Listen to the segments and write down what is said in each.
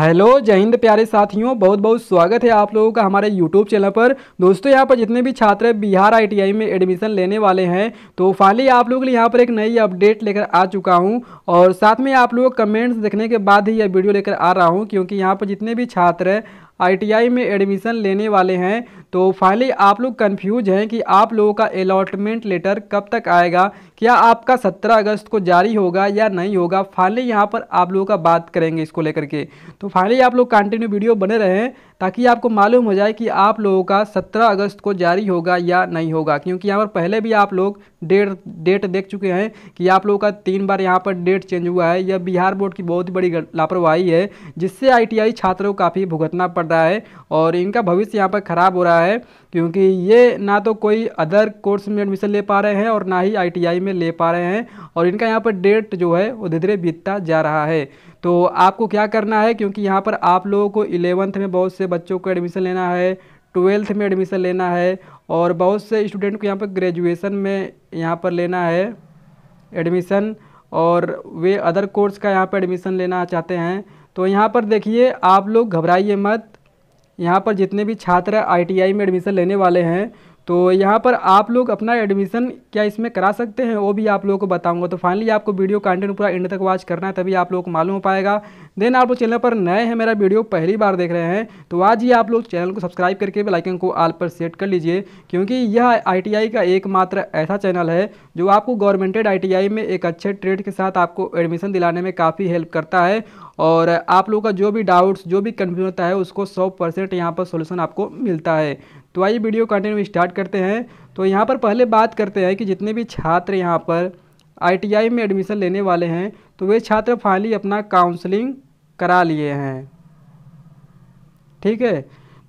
hello जय हिंद प्यारे साथियों बहुत बहुत स्वागत है आप लोगों का हमारे यूट्यूब चैनल पर दोस्तों यहाँ पर जितने भी छात्र बिहार आईटीआई में एडमिशन लेने वाले हैं तो फाइनली आप लोगों के लिए यहाँ पर एक नई अपडेट लेकर आ चुका हूँ और साथ में आप लोग कमेंट्स देखने के बाद ही यह वीडियो लेकर आ रहा हूँ क्योंकि यहाँ पर जितने भी छात्र आईटीआई में एडमिशन लेने वाले हैं तो फाइनली आप लोग कन्फ्यूज हैं कि आप लोगों का अलॉटमेंट लेटर कब तक आएगा क्या आपका 17 अगस्त को जारी होगा या नहीं होगा फाइनली यहाँ पर आप लोगों का बात करेंगे इसको लेकर के तो फाइनली आप लोग कंटिन्यू वीडियो बने रहें ताकि आपको मालूम हो जाए कि आप लोगों का 17 अगस्त को जारी होगा या नहीं होगा क्योंकि यहाँ पर पहले भी आप लोग डेट डेट देख चुके हैं कि आप लोगों का तीन बार यहाँ पर डेट चेंज हुआ है यह बिहार बोर्ड की बहुत बड़ी लापरवाही है जिससे आईटीआई छात्रों को काफ़ी भुगतना पड़ रहा है और इनका भविष्य यहाँ पर ख़राब हो रहा है क्योंकि ये ना तो कोई अदर कोर्स में एडमिशन ले पा रहे हैं और ना ही आई में ले पा रहे हैं और इनका यहाँ पर डेट जो है वो धीरे धीरे बीतता जा रहा है तो आपको क्या करना है क्योंकि यहाँ पर आप लोगों को इलेवंथ में बहुत से बच्चों को एडमिशन लेना है ट्वेल्थ में एडमिशन लेना है और बहुत से स्टूडेंट को यहाँ पर ग्रेजुएसन में यहाँ पर लेना है एडमिशन और वे अदर कोर्स का यहाँ पर एडमिशन लेना चाहते हैं तो यहाँ पर देखिए आप लोग घबराइए मत यहाँ पर जितने भी छात्र आईटीआई में एडमिशन लेने वाले हैं तो यहाँ पर आप लोग अपना एडमिशन क्या इसमें करा सकते हैं वो भी आप लोगों को बताऊंगा तो फाइनली आपको वीडियो कंटेंट पूरा एंड तक वॉच करना है तभी आप लोग को मालूम हो पाएगा देन आप लोग चैनल पर नए हैं मेरा वीडियो पहली बार देख रहे हैं तो आज ही आप लोग चैनल को सब्सक्राइब करके बेलाइकन को आल पर सेट कर लीजिए क्योंकि यह आई का एकमात्र ऐसा चैनल है जो आपको गवर्नमेंटेड आई में एक अच्छे ट्रेड के साथ आपको एडमिशन दिलाने में काफ़ी हेल्प करता है और आप लोगों का जो भी डाउट्स जो भी कन्फ्यूजन होता है उसको सौ परसेंट यहाँ पर सोल्यूशन आपको मिलता है तो आइए वीडियो कंटिन्यू स्टार्ट करते हैं तो यहाँ पर पहले बात करते हैं कि जितने भी छात्र यहाँ पर आईटीआई में एडमिशन लेने वाले हैं तो वे छात्र फाइनली अपना काउंसलिंग करा लिए हैं ठीक है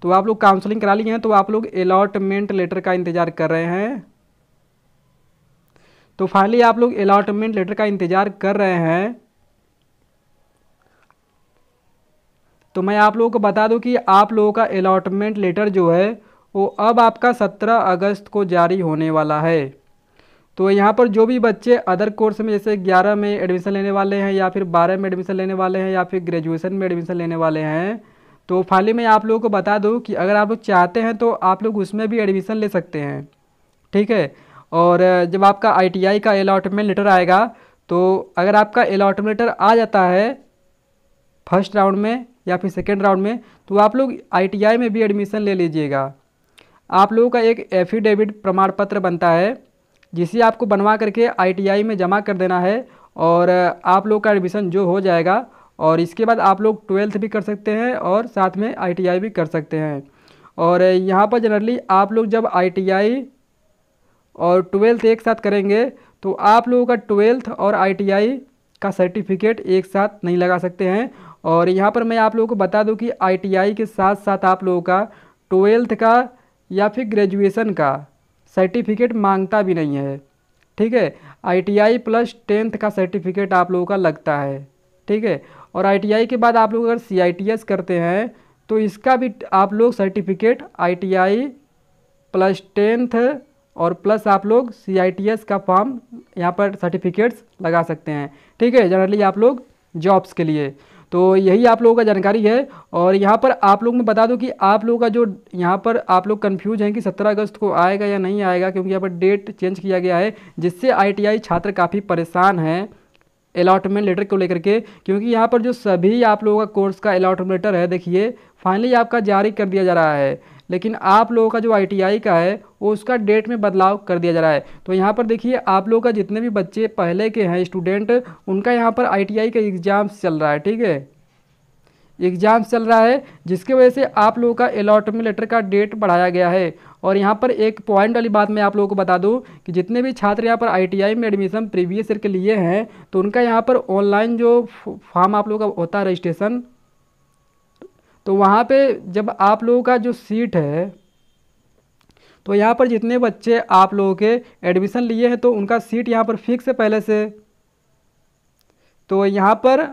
तो आप लोग काउंसलिंग करा लिए हैं तो आप लोग अलाटमेंट लेटर का इंतज़ार कर रहे हैं तो फाइनली आप लोग अलाटमेंट लेटर का इंतज़ार कर रहे हैं तो मैं आप लोगों को बता दूं कि आप लोगों का अलाटमेंट लेटर जो है वो अब आपका 17 अगस्त को जारी होने वाला है तो यहाँ पर जो भी बच्चे अदर कोर्स में जैसे ग्यारह में एडमिशन लेने वाले हैं या फिर बारह में एडमिशन लेने वाले हैं या फिर ग्रेजुएशन में एडमिशन लेने वाले हैं तो फाइनली मैं आप लोगों को बता दूँ कि अगर आप लोग चाहते हैं तो आप लोग उसमें भी एडमिशन ले सकते हैं ठीक है और जब आपका आई का अलाटमेंट लेटर आएगा तो अगर आपका अलाटमेंट लेटर आ जाता है फर्स्ट राउंड में या फिर सेकेंड राउंड में तो आप लोग आई में भी एडमिशन ले लीजिएगा आप लोगों का एक एफिडेविट प्रमाण पत्र बनता है जिसे आपको बनवा करके आईटीआई में जमा कर देना है और आप लोग का एडमिशन जो हो जाएगा और इसके बाद आप लोग ट्वेल्थ भी कर सकते हैं और साथ में आईटीआई भी कर सकते हैं और यहाँ पर जनरली आप लोग जब आईटीआई और ट्वेल्थ एक साथ करेंगे तो आप लोगों का ट्वेल्थ और आईटीआई का सर्टिफिकेट एक साथ नहीं लगा सकते हैं और यहाँ पर मैं आप लोगों को बता दूँ कि आई के साथ साथ आप लोगों का ट्वेल्थ का या फिर ग्रेजुएशन का सर्टिफिकेट मांगता भी नहीं है ठीक है आईटीआई प्लस टेंथ का सर्टिफिकेट आप लोगों का लगता है ठीक है और आईटीआई के बाद आप लोग अगर सीआईटीएस करते हैं तो इसका भी आप लोग सर्टिफिकेट आईटीआई प्लस टेंथ और प्लस आप लोग सीआईटीएस का फॉर्म यहाँ पर सर्टिफिकेट्स लगा सकते हैं ठीक है जनरली आप लोग जॉब्स के लिए तो यही आप लोगों का जानकारी है और यहाँ पर आप लोग मैं बता दूँ कि आप लोगों का जो यहाँ पर आप लोग कन्फ्यूज हैं कि सत्रह अगस्त को आएगा या नहीं आएगा क्योंकि यहाँ पर डेट चेंज किया गया है जिससे आई छात्र काफ़ी परेशान हैं अलाटमेंट लेटर को लेकर के क्योंकि यहाँ पर जो सभी आप लोगों का कोर्स का अलॉटमेंट लेटर है देखिए फाइनली आपका जारी कर दिया जा रहा है लेकिन आप लोगों का जो आई का है वो उसका डेट में बदलाव कर दिया जा रहा है तो यहाँ पर देखिए आप लोगों का जितने भी बच्चे पहले के हैं स्टूडेंट उनका यहाँ पर आई का एग्ज़ाम चल रहा है ठीक है एग्ज़ाम चल रहा है जिसके वजह से आप लोगों का अलॉटमेंट लेटर का डेट बढ़ाया गया है और यहाँ पर एक पॉइंट वाली बात मैं आप लोगों को बता दूँ कि जितने भी छात्र यहाँ पर आईटीआई में एडमिशन प्रीवियस ईयर के लिए हैं तो उनका यहाँ पर ऑनलाइन जो फॉर्म आप लोगों का होता है रजिस्ट्रेशन तो वहाँ पे जब आप लोगों का जो सीट है तो यहाँ पर जितने बच्चे आप लोगों के एडमिशन लिए हैं तो उनका सीट यहाँ पर फिक्स है पहले से तो यहाँ पर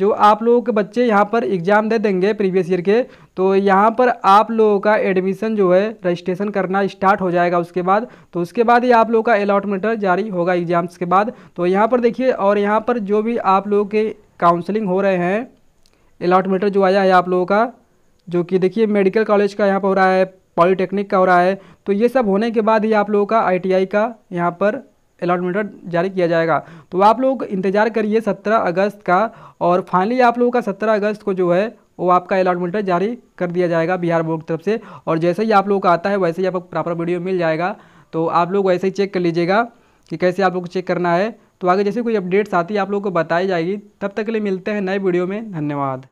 जो आप लोगों के बच्चे यहाँ पर एग्ज़ाम दे देंगे प्रीवियस ईयर के तो यहाँ पर आप लोगों का एडमिशन जो है रजिस्ट्रेशन करना स्टार्ट हो जाएगा उसके बाद तो उसके बाद ही आप लोगों का अलाटमेंटर जारी होगा एग्ज़ाम्स के बाद तो यहाँ पर देखिए और यहाँ पर जो भी आप लोगों के काउंसलिंग हो रहे हैं अलाटमेटर जो आया है आप लोगों का जो कि देखिए मेडिकल कॉलेज का यहाँ पर हो रहा है पॉलीटेक्निक का हो रहा है तो ये सब होने के बाद ही आप लोगों का आईटीआई का यहाँ पर अलाटमेंटर जारी किया जाएगा तो आप लोग इंतज़ार करिए सत्रह अगस्त का और फाइनली आप लोगों का सत्रह अगस्त को जो है वो आपका अलाटमेंटर जारी कर दिया जाएगा बिहार बोर्ड की तरफ से और जैसे ही आप लोगों का आता है वैसे ही आपको प्रॉपर वीडियो मिल जाएगा तो आप लोग वैसे ही चेक कर लीजिएगा कि कैसे आप लोग को चेक करना है तो आगे जैसे कोई अपडेट्स आती है आप लोगों को बताई जाएगी तब तक के लिए मिलते हैं नए वीडियो में धन्यवाद